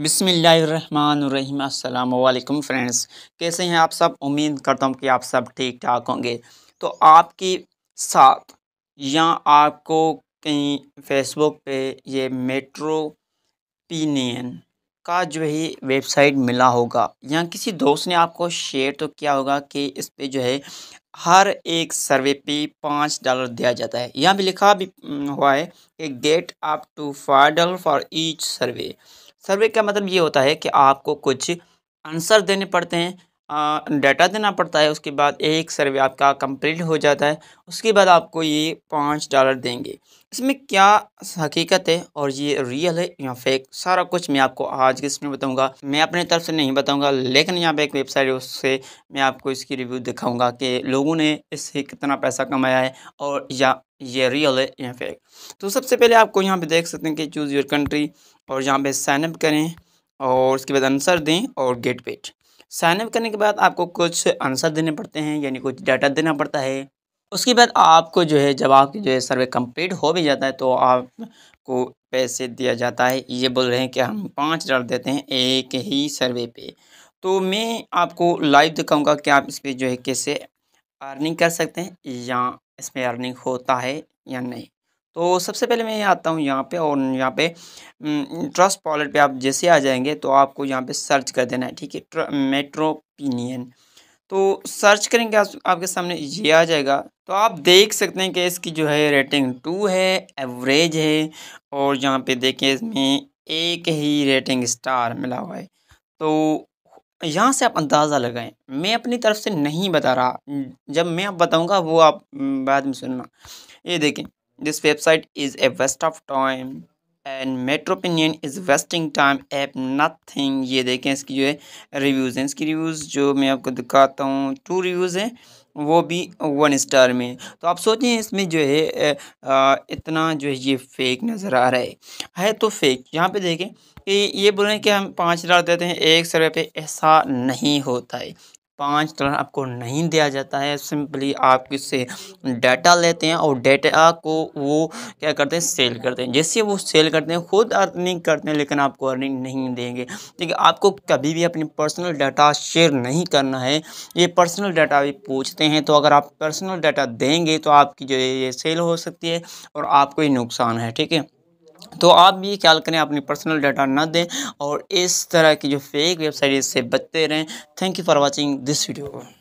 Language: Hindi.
बिसमीम् फ्रेंड्स कैसे हैं आप सब उम्मीद करता हूँ कि आप सब ठीक ठाक होंगे तो आपके साथ या आपको कहीं फेसबुक पे ये मेट्रो पीनियन का जो है वेबसाइट मिला होगा या किसी दोस्त ने आपको शेयर तो किया होगा कि इस पे जो है हर एक सर्वे पे पाँच डॉलर दिया जाता है यहाँ भी लिखा भी हुआ है कि get up to five dollar for each survey survey का मतलब ये होता है कि आपको कुछ आंसर देने पड़ते हैं डाटा देना पड़ता है उसके बाद एक सर्वे आपका कंप्लीट हो जाता है उसके बाद आपको ये पाँच डॉलर देंगे इसमें क्या हकीकत है और ये रियल है या फेक सारा कुछ मैं आपको आज के इसमें बताऊंगा मैं अपने तरफ से नहीं बताऊंगा लेकिन यहाँ पे एक वेबसाइट है उससे मैं आपको इसकी रिव्यू दिखाऊँगा कि लोगों ने इससे कितना पैसा कमाया है और या ये रियल है या फेक तो सबसे पहले आपको यहाँ पर देख सकते हैं कि चूज़ योर कंट्री और यहाँ पर साइनअप करें और उसके बाद आंसर दें और गेट पेट साइन अप करने के बाद आपको कुछ आंसर देने पड़ते हैं यानी कुछ डाटा देना पड़ता है उसके बाद आपको जो है जब आपकी जो है सर्वे कंप्लीट हो भी जाता है तो आपको पैसे दिया जाता है ये बोल रहे हैं कि हम पाँच डॉलर देते हैं एक ही सर्वे पे तो मैं आपको लाइव दिखाऊंगा कि आप इस पर जो है कैसे अर्निंग कर सकते हैं या इसमें अर्निंग होता है या नहीं तो सबसे पहले मैं आता हूँ यहाँ पे और यहाँ पे ट्रस्ट पॉलेट पे आप जैसे आ जाएंगे तो आपको यहाँ पे सर्च कर देना है ठीक है मेट्रोपिनियन तो सर्च करेंगे आप, आपके सामने ये आ जाएगा तो आप देख सकते हैं कि इसकी जो है रेटिंग टू है एवरेज है और यहाँ पे देखें इसमें एक ही रेटिंग स्टार मिला हुआ है तो यहाँ से आप अंदाज़ा लगाएं मैं अपनी तरफ से नहीं बता रहा जब मैं आप बताऊँगा वो आप बाद में सुनना ये देखें This website is a waste of time and Metropinion is wasting time app nothing ये देखें इसकी जो है रिव्यूज़ हैं इसकी रिव्यूज़ जो मैं आपको दिखाता हूँ टू रिव्यूज़ हैं वो भी वन स्टार में तो आप सोचें इसमें जो है आ, इतना जो है ये फेक नज़र आ रहा है है तो फेक यहाँ पे देखें कि ये बोल रहे हैं कि हम पाँच हज़ार देते हैं एक सौ रुपये ऐसा नहीं होता है पाँच तरह आपको नहीं दिया जाता है सिंपली आप किससे डाटा लेते हैं और डाटा को वो क्या करते हैं सेल करते हैं जैसे वो सेल करते हैं खुद अर्निंग करते हैं लेकिन आपको अर्निंग नहीं देंगे ठीक है आपको कभी भी अपनी पर्सनल डाटा शेयर नहीं करना है ये पर्सनल डाटा भी पूछते हैं तो अगर आप पर्सनल डाटा देंगे तो आपकी जो ये सेल हो सकती है और आपको ही नुकसान है ठीक है तो आप भी ख्याल करें अपनी पर्सनल डाटा ना दें और इस तरह की जो फेक वेबसाइट इससे बचते रहें thank you for watching this video